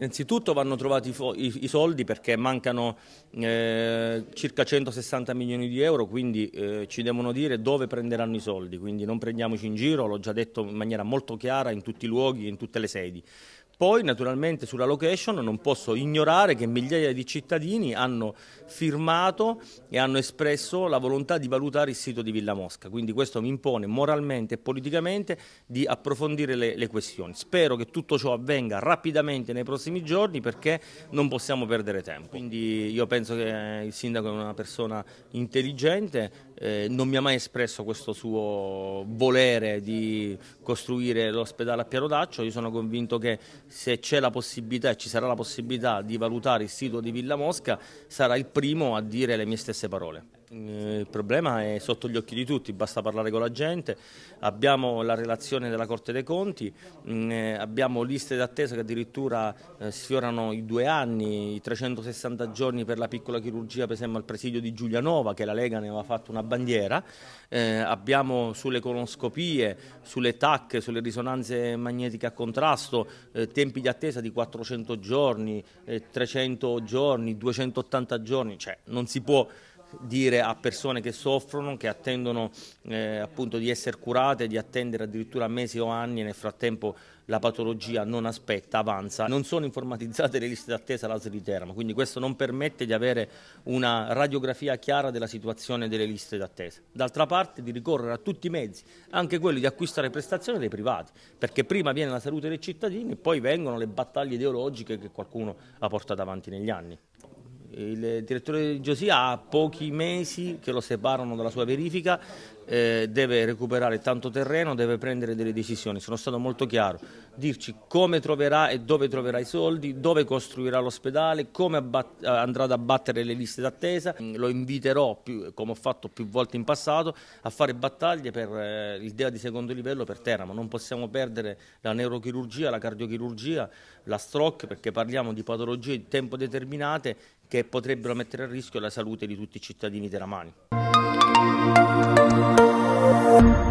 Innanzitutto vanno trovati i, soldi perché mancano eh, circa 160 milioni di euro, quindi eh, ci devono dire dove prenderanno i soldi, quindi non prendiamoci in giro, l'ho già detto in maniera molto chiara in tutti i luoghi, in tutte le sedi. Poi naturalmente sulla location non posso ignorare che migliaia di cittadini hanno firmato e hanno espresso la volontà di valutare il sito di Villa Mosca, quindi questo mi impone moralmente e politicamente di approfondire le, le questioni. Spero che tutto ciò avvenga rapidamente nei prossimi giorni perché non possiamo perdere tempo. Quindi io penso che eh, il sindaco è una persona intelligente, eh, non mi ha mai espresso questo suo volere di costruire l'ospedale a Piarodaccio, io sono convinto che se c'è la possibilità e ci sarà la possibilità di valutare il sito di Villa Mosca, sarà il primo a dire le mie stesse parole. Eh, il problema è sotto gli occhi di tutti, basta parlare con la gente, abbiamo la relazione della Corte dei Conti, mm, eh, abbiamo liste d'attesa che addirittura eh, sfiorano i due anni, i 360 giorni per la piccola chirurgia per esempio al presidio di Giulianova che la Lega ne aveva fatto una bandiera, abbiamo sulle colonoscopie, sulle TAC, sulle risonanze magnetiche a contrasto, tempi di attesa di 400 giorni, 300 giorni, 280 giorni, cioè non si può dire a persone che soffrono, che attendono eh, appunto di essere curate, di attendere addirittura mesi o anni e nel frattempo la patologia non aspetta, avanza. Non sono informatizzate le liste d'attesa laser di Teramo, quindi questo non permette di avere una radiografia chiara della situazione delle liste d'attesa. D'altra parte di ricorrere a tutti i mezzi, anche quelli di acquistare prestazioni dei privati, perché prima viene la salute dei cittadini e poi vengono le battaglie ideologiche che qualcuno ha portato avanti negli anni. Il direttore Giosia ha pochi mesi che lo separano dalla sua verifica, eh, deve recuperare tanto terreno, deve prendere delle decisioni. Sono stato molto chiaro, dirci come troverà e dove troverà i soldi, dove costruirà l'ospedale, come andrà ad abbattere le liste d'attesa. Mm, lo inviterò, più, come ho fatto più volte in passato, a fare battaglie per eh, il di secondo livello per Teramo. Non possiamo perdere la neurochirurgia, la cardiochirurgia, la stroke, perché parliamo di patologie di tempo determinate che potrebbero mettere a rischio la salute di tutti i cittadini teramani. Thank you.